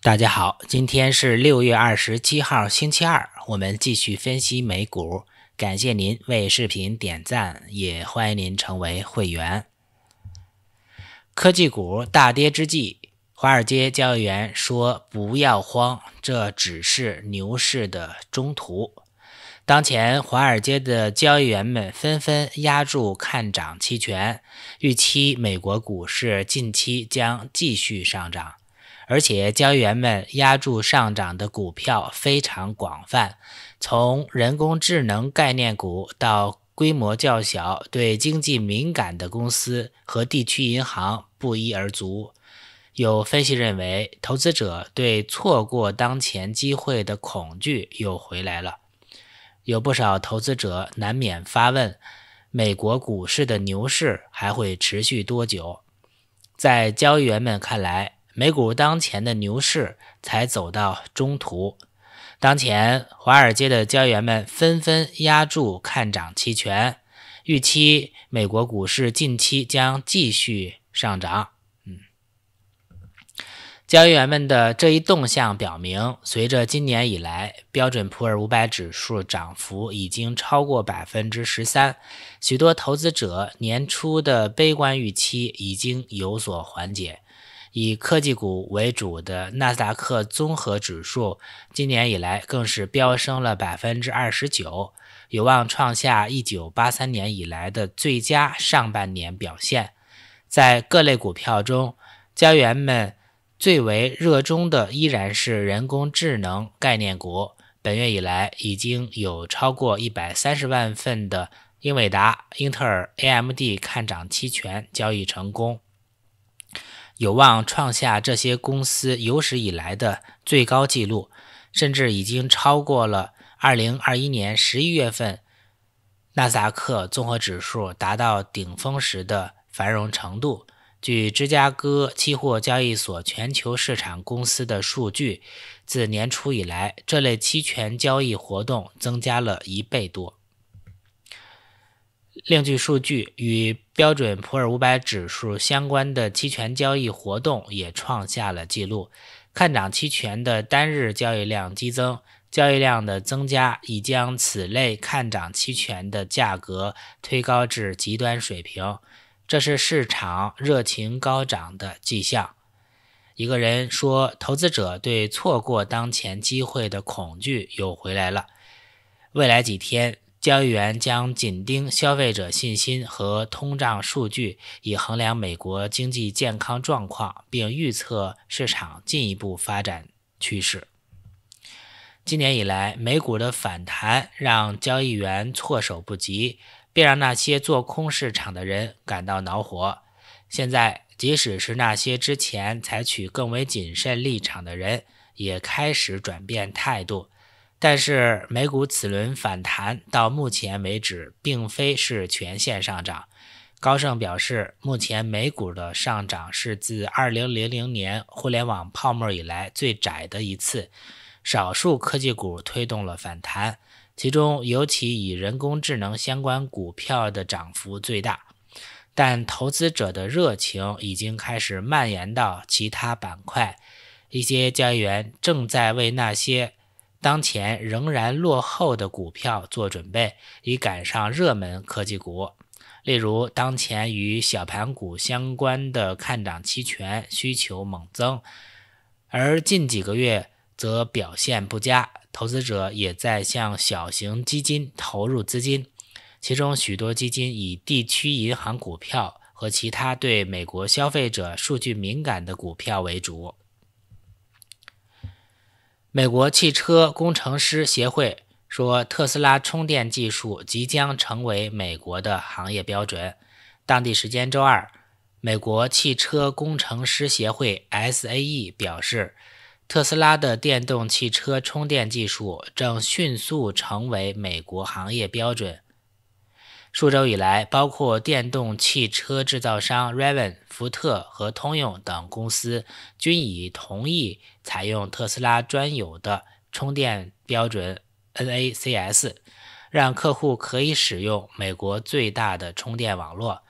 大家好，今天是六月二十七号，星期二。我们继续分析美股。感谢您为视频点赞，也欢迎您成为会员。科技股大跌之际，华尔街交易员说：“不要慌，这只是牛市的中途。”当前，华尔街的交易员们纷纷压住看涨期权，预期美国股市近期将继续上涨。而且，交易员们压住上涨的股票非常广泛，从人工智能概念股到规模较小、对经济敏感的公司和地区银行不一而足。有分析认为，投资者对错过当前机会的恐惧又回来了。有不少投资者难免发问：美国股市的牛市还会持续多久？在交易员们看来，美股当前的牛市才走到中途，当前华尔街的交易员们纷纷押注看涨期权，预期美国股市近期将继续上涨。嗯，交易员们的这一动向表明，随着今年以来标准普尔五百指数涨幅已经超过百分之十三，许多投资者年初的悲观预期已经有所缓解。以科技股为主的纳斯达克综合指数今年以来更是飙升了百分之二十九，有望创下一九八三年以来的最佳上半年表现。在各类股票中，交易员们最为热衷的依然是人工智能概念股。本月以来，已经有超过一百三十万份的英伟达、英特尔、AMD 看涨期权交易成功。有望创下这些公司有史以来的最高纪录，甚至已经超过了2021年11月份纳斯达克综合指数达到顶峰时的繁荣程度。据芝加哥期货交易所全球市场公司的数据，自年初以来，这类期权交易活动增加了一倍多。另据数据，与标准普尔五百指数相关的期权交易活动也创下了纪录。看涨期权的单日交易量激增，交易量的增加已将此类看涨期权的价格推高至极端水平，这是市场热情高涨的迹象。一个人说：“投资者对错过当前机会的恐惧又回来了。”未来几天。交易员将紧盯消费者信心和通胀数据，以衡量美国经济健康状况，并预测市场进一步发展趋势。今年以来，美股的反弹让交易员措手不及，并让那些做空市场的人感到恼火。现在，即使是那些之前采取更为谨慎立场的人，也开始转变态度。但是美股此轮反弹到目前为止并非是全线上涨。高盛表示，目前美股的上涨是自2000年互联网泡沫以来最窄的一次。少数科技股推动了反弹，其中尤其以人工智能相关股票的涨幅最大。但投资者的热情已经开始蔓延到其他板块，一些交易员正在为那些。当前仍然落后的股票做准备，以赶上热门科技股。例如，当前与小盘股相关的看涨期权需求猛增，而近几个月则表现不佳。投资者也在向小型基金投入资金，其中许多基金以地区银行股票和其他对美国消费者数据敏感的股票为主。美国汽车工程师协会说，特斯拉充电技术即将成为美国的行业标准。当地时间周二，美国汽车工程师协会 （SAE） 表示，特斯拉的电动汽车充电技术正迅速成为美国行业标准。数周以来，包括电动汽车制造商 Raven、福特和通用等公司均已同意采用特斯拉专有的充电标准 NACS，让客户可以使用美国最大的充电网络。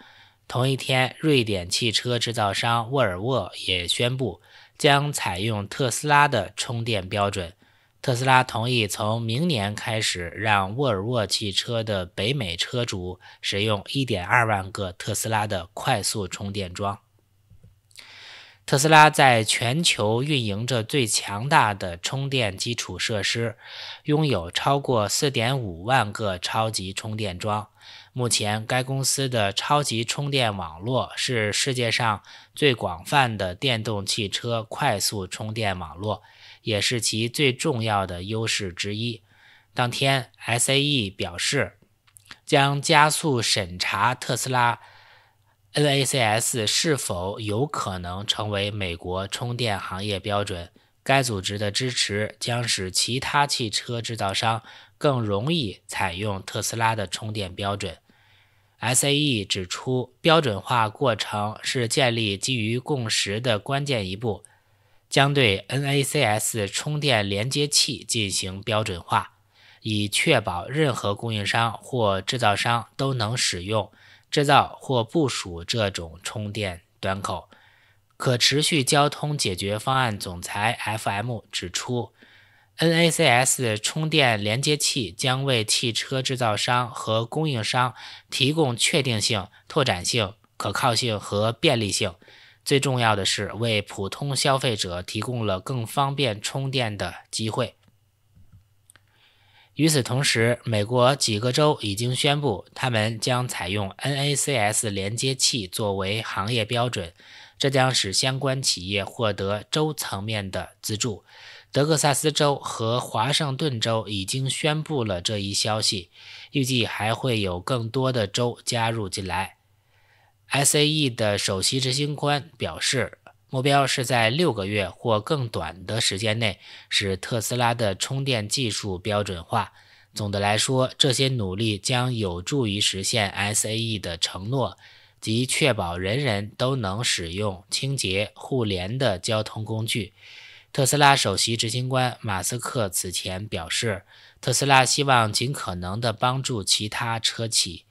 同一天，瑞典汽车制造商沃尔沃也宣布将采用特斯拉的充电标准。特斯拉同意从明年开始，让沃尔沃汽车的北美车主使用1.2万个特斯拉的快速充电桩。特斯拉在全球运营着最强大的充电基础设施，拥有超过4.5万个超级充电桩。目前，该公司的超级充电网络是世界上最广泛的电动汽车快速充电网络，也是其最重要的优势之一。当天，SAE 表示，将加速审查特斯拉 NACS 是否有可能成为美国充电行业标准。该组织的支持将使其他汽车制造商更容易采用特斯拉的充电标准。SAE 指出，标准化过程是建立基于共识的关键一步，将对 NACS 充电连接器进行标准化，以确保任何供应商或制造商都能使用、制造或部署这种充电端口。可持续交通解决方案总裁 FM 指出。NACS 充电连接器将为汽车制造商和供应商提供确定性、拓展性、可靠性和便利性。最重要的是，为普通消费者提供了更方便充电的机会。与此同时，美国几个州已经宣布，他们将采用 NACS 连接器作为行业标准，这将使相关企业获得州层面的资助。德克萨斯州和华盛顿州已经宣布了这一消息，预计还会有更多的州加入进来。S A E 的首席执行官表示，目标是在六个月或更短的时间内使特斯拉的充电技术标准化。总的来说，这些努力将有助于实现 S A E 的承诺及确保人人都能使用清洁、互联的交通工具。特斯拉首席执行官马斯克此前表示，特斯拉希望尽可能地帮助其他车企。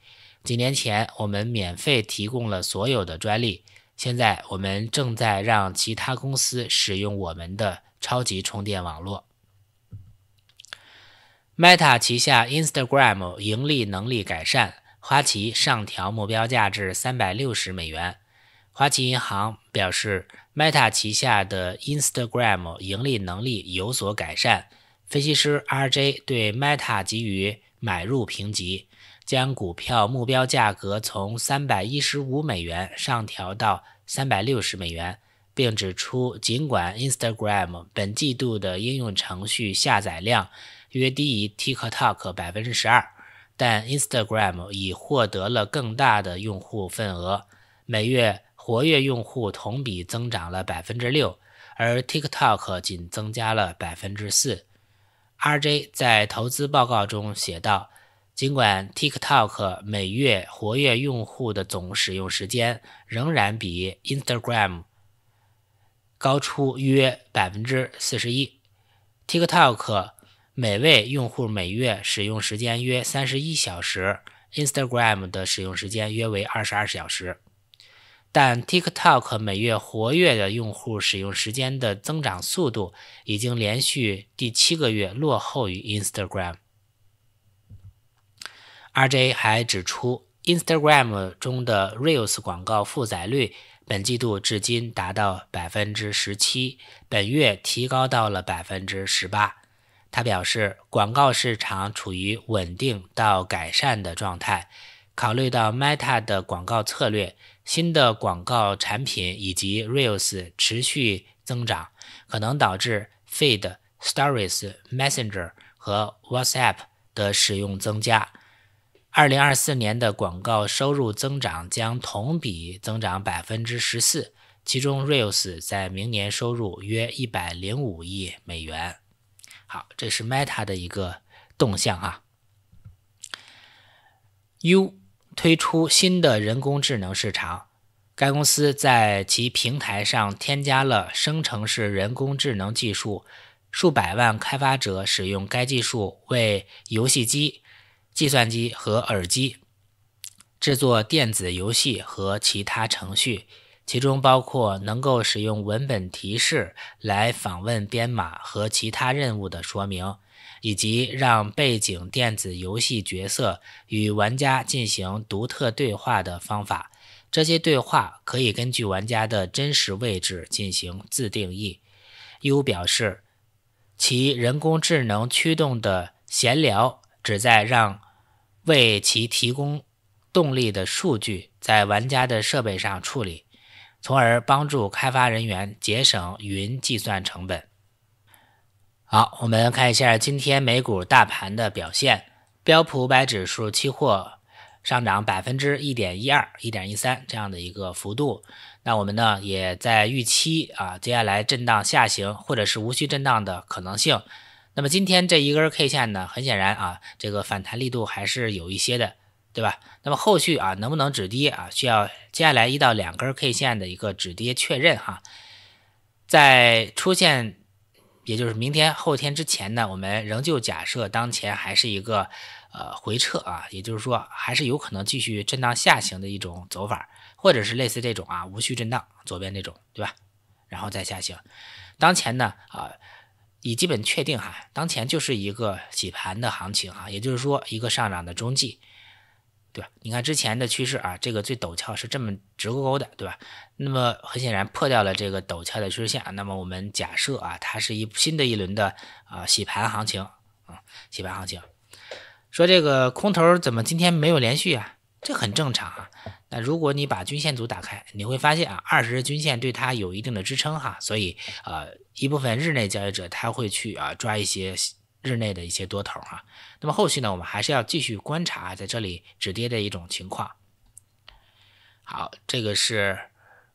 几年前，我们免费提供了所有的专利，现在我们正在让其他公司使用我们的超级充电网络。Meta 旗下 Instagram 盈利能力改善，花旗上调目标价至三百六十美元。花旗银行表示，Meta 旗下的 Instagram 盈利能力有所改善。分析师 R.J. 对 Meta 给予买入评级，将股票目标价格从315美元上调到360美元，并指出，尽管 Instagram 本季度的应用程序下载量约低于 TikTok 百分之十二，但 Instagram 已获得了更大的用户份额，每月。活跃用户同比增长了百分之六，而 TikTok 仅增加了百分之四。RJ 在投资报告中写道：“尽管 TikTok 每月活跃用户的总使用时间仍然比 Instagram 高出约百分之四十一，TikTok 每位用户每月使用时间约三十一小时，Instagram 的使用时间约为二十二小时。”但 TikTok 每月活跃的用户使用时间的增长速度已经连续第七个月落后于 Instagram。RJ 还指出，Instagram 中的 Reels 广告负载率本季度至今达到百分之十七，本月提高到了百分之十八。他表示，广告市场处于稳定到改善的状态。考虑到 Meta 的广告策略、新的广告产品以及 Reels 持续增长，可能导致 Feed、Stories、Messenger 和 WhatsApp 的使用增加。二零二四年的广告收入增长将同比增长百分之十四，其中 Reels 在明年收入约一百零五亿美元。好，这是 Meta 的一个动向啊。U。推出新的人工智能市场。该公司在其平台上添加了生成式人工智能技术，数百万开发者使用该技术为游戏机、计算机和耳机制作电子游戏和其他程序，其中包括能够使用文本提示来访问编码和其他任务的说明。以及让背景电子游戏角色与玩家进行独特对话的方法，这些对话可以根据玩家的真实位置进行自定义。U 表示其人工智能驱动的闲聊旨在让为其提供动力的数据在玩家的设备上处理，从而帮助开发人员节省云计算成本。好，我们看一下今天美股大盘的表现，标普五百指数期货上涨百分之一点一二、一点一三这样的一个幅度。那我们呢也在预期啊，接下来震荡下行或者是无需震荡的可能性。那么今天这一根 K 线呢，很显然啊，这个反弹力度还是有一些的，对吧？那么后续啊能不能止跌啊，需要接下来一到两根 K 线的一个止跌确认哈，在出现。也就是明天、后天之前呢，我们仍旧假设当前还是一个呃回撤啊，也就是说还是有可能继续震荡下行的一种走法，或者是类似这种啊无序震荡左边这种，对吧？然后再下行，当前呢啊已基本确定哈，当前就是一个洗盘的行情啊，也就是说一个上涨的中继。对吧？你看之前的趋势啊，这个最陡峭是这么直勾勾的，对吧？那么很显然破掉了这个陡峭的趋势线。那么我们假设啊，它是一新的一轮的啊洗盘行情啊，洗盘行情。说这个空头怎么今天没有连续啊？这很正常啊。那如果你把均线组打开，你会发现啊，二十日均线对它有一定的支撑哈。所以呃，一部分日内交易者他会去啊抓一些。日内的一些多头啊。那么后续呢，我们还是要继续观察在这里止跌的一种情况。好，这个是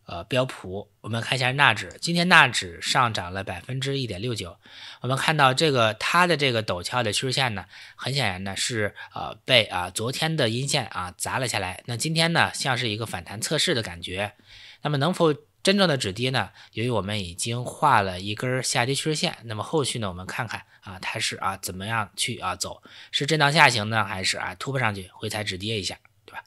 呃标普，我们看一下纳指，今天纳指上涨了百分之一点六九，我们看到这个它的这个陡峭的趋势线呢，很显然呢是呃被啊昨天的阴线啊砸了下来，那今天呢像是一个反弹测试的感觉，那么能否？真正的止跌呢？由于我们已经画了一根下跌趋势线，那么后续呢，我们看看啊，它是啊怎么样去啊走？是震荡下行呢，还是啊突破上去回踩止跌一下，对吧？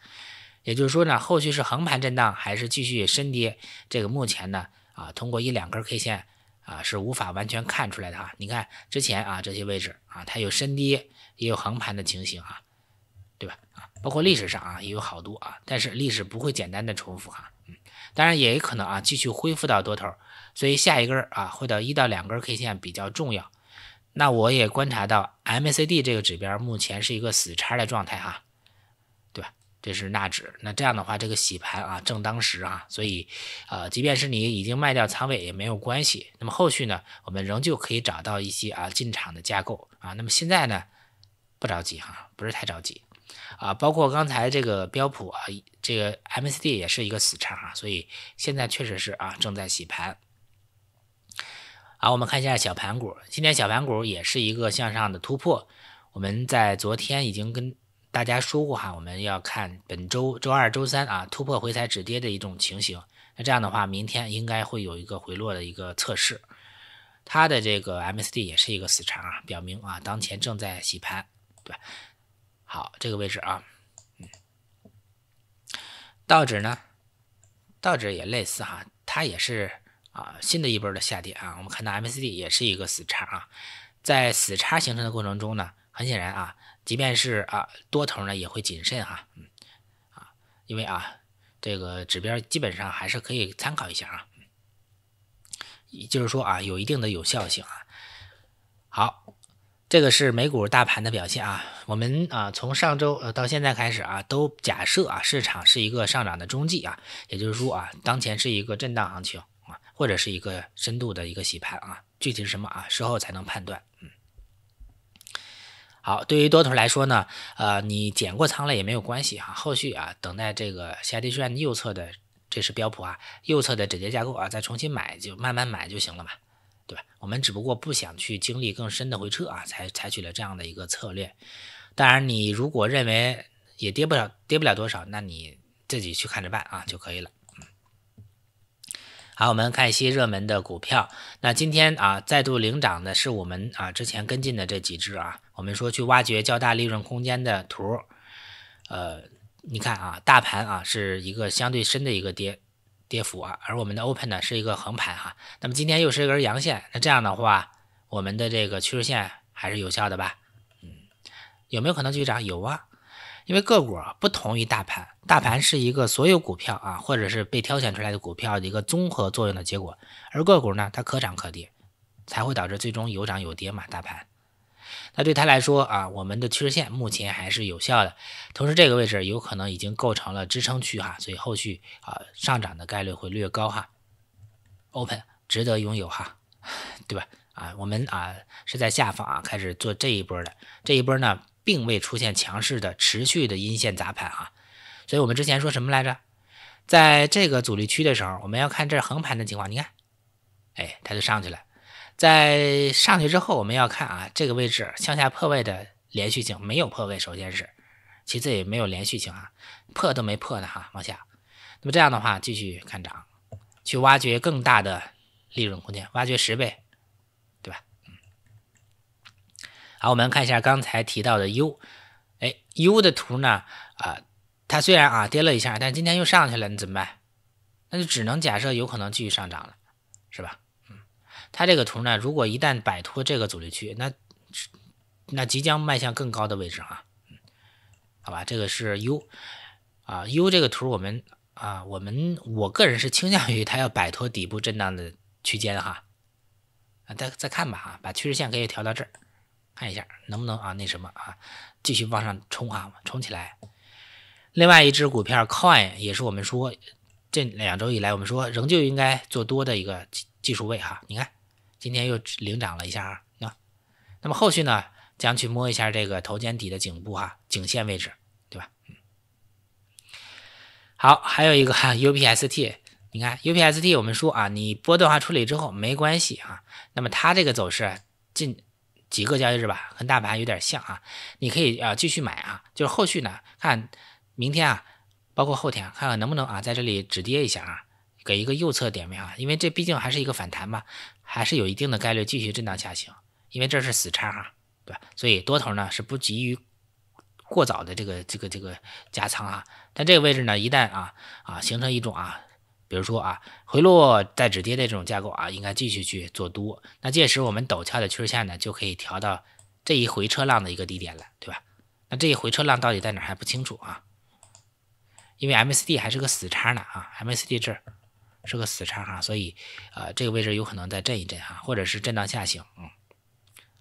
也就是说呢，后续是横盘震荡，还是继续深跌？这个目前呢啊，通过一两根 K 线啊是无法完全看出来的哈。你看之前啊这些位置啊，它有深跌，也有横盘的情形啊，对吧？啊，包括历史上啊也有好多啊，但是历史不会简单的重复哈，当然也可能啊，继续恢复到多头，所以下一根啊会到一到两根 K 线比较重要。那我也观察到 MACD 这个指标目前是一个死叉的状态啊，对吧？这是纳指，那这样的话这个洗盘啊正当时啊，所以呃即便是你已经卖掉仓位也没有关系。那么后续呢，我们仍旧可以找到一些啊进场的架构啊。那么现在呢不着急哈，不是太着急。啊，包括刚才这个标普啊，这个 M S D 也是一个死叉啊，所以现在确实是啊，正在洗盘。好，我们看一下小盘股，今天小盘股也是一个向上的突破。我们在昨天已经跟大家说过哈，我们要看本周周二、周三啊，突破回踩止跌的一种情形。那这样的话，明天应该会有一个回落的一个测试。它的这个 M S D 也是一个死叉啊，表明啊，当前正在洗盘，对。好，这个位置啊，嗯，道指呢，道指也类似哈，它也是啊新的一波的下跌啊。我们看到 m c d 也是一个死叉啊，在死叉形成的过程中呢，很显然啊，即便是啊多头呢也会谨慎哈，嗯啊，因为啊这个指标基本上还是可以参考一下啊，嗯，也就是说啊有一定的有效性啊。好。这个是美股大盘的表现啊，我们啊从上周呃到现在开始啊，都假设啊市场是一个上涨的中继啊，也就是说啊当前是一个震荡行情啊，或者是一个深度的一个洗盘啊，具体是什么啊，事后才能判断。嗯，好，对于多头来说呢，呃你减过仓了也没有关系哈，后续啊等待这个下跌线右侧的，这是标普啊，右侧的整跌架构啊，再重新买就慢慢买就行了嘛。对吧？我们只不过不想去经历更深的回撤啊，才采取了这样的一个策略。当然，你如果认为也跌不了，跌不了多少，那你自己去看着办啊就可以了。好，我们看一些热门的股票。那今天啊，再度领涨的是我们啊之前跟进的这几只啊，我们说去挖掘较大利润空间的图。呃，你看啊，大盘啊是一个相对深的一个跌。跌幅啊，而我们的 open 呢是一个横盘哈，那么今天又是一根阳线，那这样的话，我们的这个趋势线还是有效的吧？嗯，有没有可能继续涨？有啊，因为个股不同于大盘，大盘是一个所有股票啊，或者是被挑选出来的股票的一个综合作用的结果，而个股呢，它可涨可跌，才会导致最终有涨有跌嘛，大盘。那对他来说啊，我们的趋势线目前还是有效的，同时这个位置有可能已经构成了支撑区哈，所以后续啊上涨的概率会略高哈。Open 值得拥有哈，对吧？啊，我们啊是在下方啊开始做这一波的，这一波呢并未出现强势的持续的阴线砸盘哈，所以我们之前说什么来着？在这个阻力区的时候，我们要看这横盘的情况，你看，哎，它就上去了。在上去之后，我们要看啊，这个位置向下破位的连续性没有破位，首先是，其次也没有连续性啊，破都没破呢哈，往下，那么这样的话继续看涨，去挖掘更大的利润空间，挖掘十倍，对吧？好，我们看一下刚才提到的 U，哎，U 的图呢啊，它虽然啊跌了一下，但今天又上去了，你怎么办？那就只能假设有可能继续上涨了，是吧？它这个图呢，如果一旦摆脱这个阻力区，那那即将迈向更高的位置哈。好吧，这个是 U 啊 U 这个图我们啊我们我个人是倾向于它要摆脱底部震荡的区间哈啊再再看吧啊把趋势线可以调到这儿看一下能不能啊那什么啊继续往上冲啊冲起来。另外一只股票 Coin 也是我们说这两周以来我们说仍旧应该做多的一个技技术位哈，你看。今天又领涨了一下啊，那，那么后续呢，将去摸一下这个头肩底的颈部哈，颈线位置，对吧？好，还有一个 UPST，你看 UPST，我们说啊，你波段化处理之后没关系啊，那么它这个走势近几个交易日吧，跟大盘有点像啊，你可以啊继续买啊，就是后续呢，看明天啊，包括后天，看看能不能啊在这里止跌一下啊。给一个右侧点位啊，因为这毕竟还是一个反弹嘛，还是有一定的概率继续震荡下行，因为这是死叉哈，对吧？所以多头呢是不急于过早的这个这个这个加仓啊，但这个位置呢一旦啊啊形成一种啊，比如说啊回落再止跌的这种架构啊，应该继续去做多，那届时我们陡峭的趋势线呢就可以调到这一回撤浪的一个低点了，对吧？那这一回撤浪到底在哪还不清楚啊，因为 M S D 还是个死叉呢啊，M S D 这。是个死叉哈，所以，呃，这个位置有可能再震一震哈，或者是震荡下行。嗯，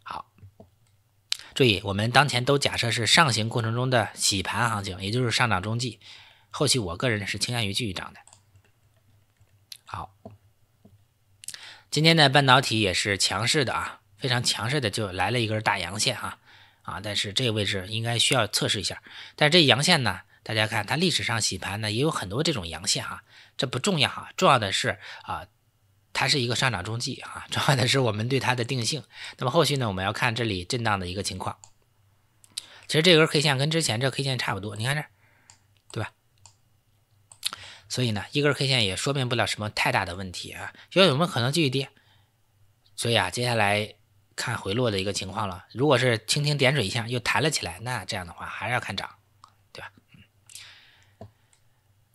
好，注意，我们当前都假设是上行过程中的洗盘行情，也就是上涨中继。后期我个人是倾向于继续涨的。好，今天的半导体也是强势的啊，非常强势的就来了一根大阳线哈啊，但是这个位置应该需要测试一下，但是这阳线呢？大家看它历史上洗盘呢，也有很多这种阳线啊，这不重要啊，重要的是啊，它是一个上涨中继啊，重要的是我们对它的定性。那么后续呢，我们要看这里震荡的一个情况。其实这根 K 线跟之前这 K 线差不多，你看这，对吧？所以呢，一根 K 线也说明不了什么太大的问题啊，有可能继续跌，所以啊，接下来看回落的一个情况了。如果是蜻蜓点水一下又弹了起来，那这样的话还是要看涨，对吧？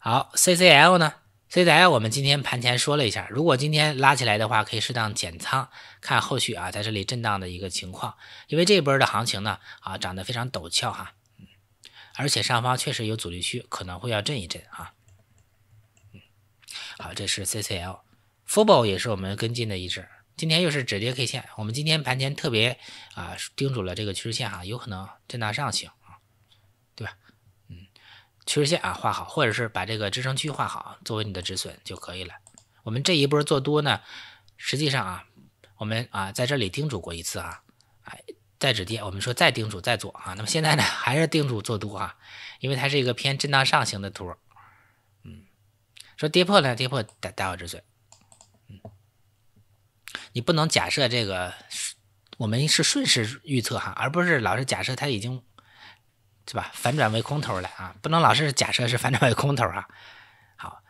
好，CCL 呢？CCL 我们今天盘前说了一下，如果今天拉起来的话，可以适当减仓，看后续啊，在这里震荡的一个情况。因为这波的行情呢，啊，涨得非常陡峭哈，而且上方确实有阻力区，可能会要震一震啊。好，这是 CCL，FOBO 也是我们跟进的一只，今天又是止跌 K 线，我们今天盘前特别啊叮嘱了这个趋势线哈，有可能震荡上行。趋势线啊画好，或者是把这个支撑区画好，作为你的止损就可以了。我们这一波做多呢，实际上啊，我们啊在这里叮嘱过一次啊，哎再止跌，我们说再叮嘱再做啊。那么现在呢，还是叮嘱做多啊，因为它是一个偏震荡上行的图。嗯，说跌破呢，跌破大，大好止损。嗯，你不能假设这个，我们是顺势预测哈，而不是老是假设它已经。是吧？反转为空头了啊！不能老是假设是反转为空头啊。好，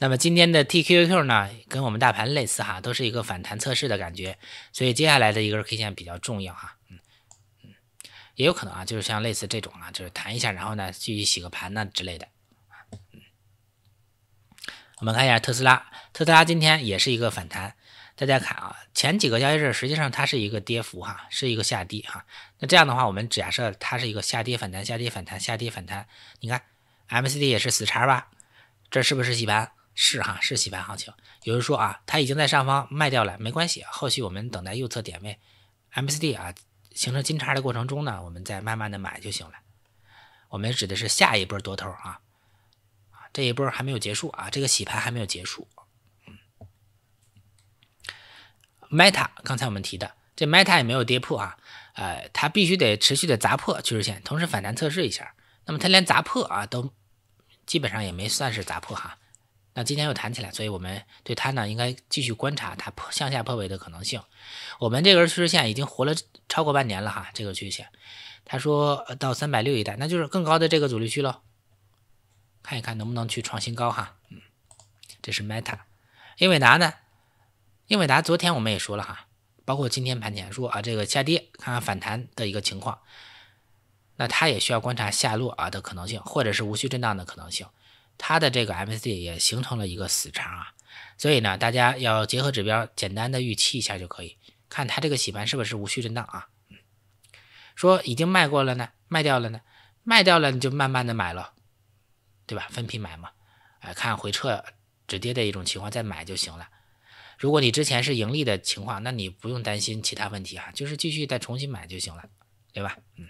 那么今天的 TQQQ 呢，跟我们大盘类似哈，都是一个反弹测试的感觉，所以接下来的一根 K 线比较重要哈。嗯嗯，也有可能啊，就是像类似这种啊，就是弹一下，然后呢继续洗个盘呢之类的。我们看一下特斯拉，特斯拉今天也是一个反弹。大家看啊，前几个交易日实际上它是一个跌幅哈，是一个下跌哈。那这样的话，我们假设它是一个下跌反弹、下跌反弹、下跌反弹。你看，MCD 也是死叉吧？这是不是洗盘？是哈，是洗盘行情。有人说啊，它已经在上方卖掉了，没关系，后续我们等待右侧点位，MCD 啊形成金叉的过程中呢，我们再慢慢的买就行了。我们指的是下一波多头啊，啊，这一波还没有结束啊，这个洗盘还没有结束。Meta，刚才我们提的这 Meta 也没有跌破啊，呃，它必须得持续的砸破趋势线，同时反弹测试一下。那么它连砸破啊都基本上也没算是砸破哈，那今天又弹起来，所以我们对它呢应该继续观察它破向下破位的可能性。我们这根趋势线已经活了超过半年了哈，这个趋势线，它说到三百六一带，那就是更高的这个阻力区喽，看一看能不能去创新高哈。嗯，这是 Meta，英伟达呢？英伟达昨天我们也说了哈，包括今天盘前说啊，这个下跌看看反弹的一个情况，那它也需要观察下落啊的可能性，或者是无序震荡的可能性。它的这个 M c D 也形成了一个死叉啊，所以呢，大家要结合指标简单的预期一下就可以，看它这个洗盘是不是无序震荡啊？说已经卖过了呢，卖掉了呢，卖掉了你就慢慢的买了，对吧？分批买嘛，哎，看回撤止跌的一种情况再买就行了。如果你之前是盈利的情况，那你不用担心其他问题啊，就是继续再重新买就行了，对吧？嗯，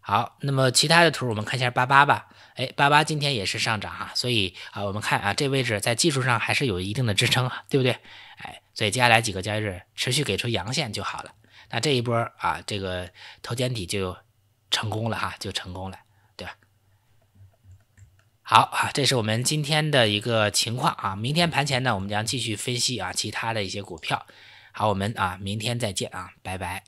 好，那么其他的图我们看一下八八吧，哎，八八今天也是上涨啊，所以啊，我们看啊，这位置在技术上还是有一定的支撑啊，对不对？哎，所以接下来几个交易日持续给出阳线就好了，那这一波啊，这个头肩底就成功了哈，就成功了。好啊，这是我们今天的一个情况啊。明天盘前呢，我们将继续分析啊其他的一些股票。好，我们啊，明天再见啊，拜拜。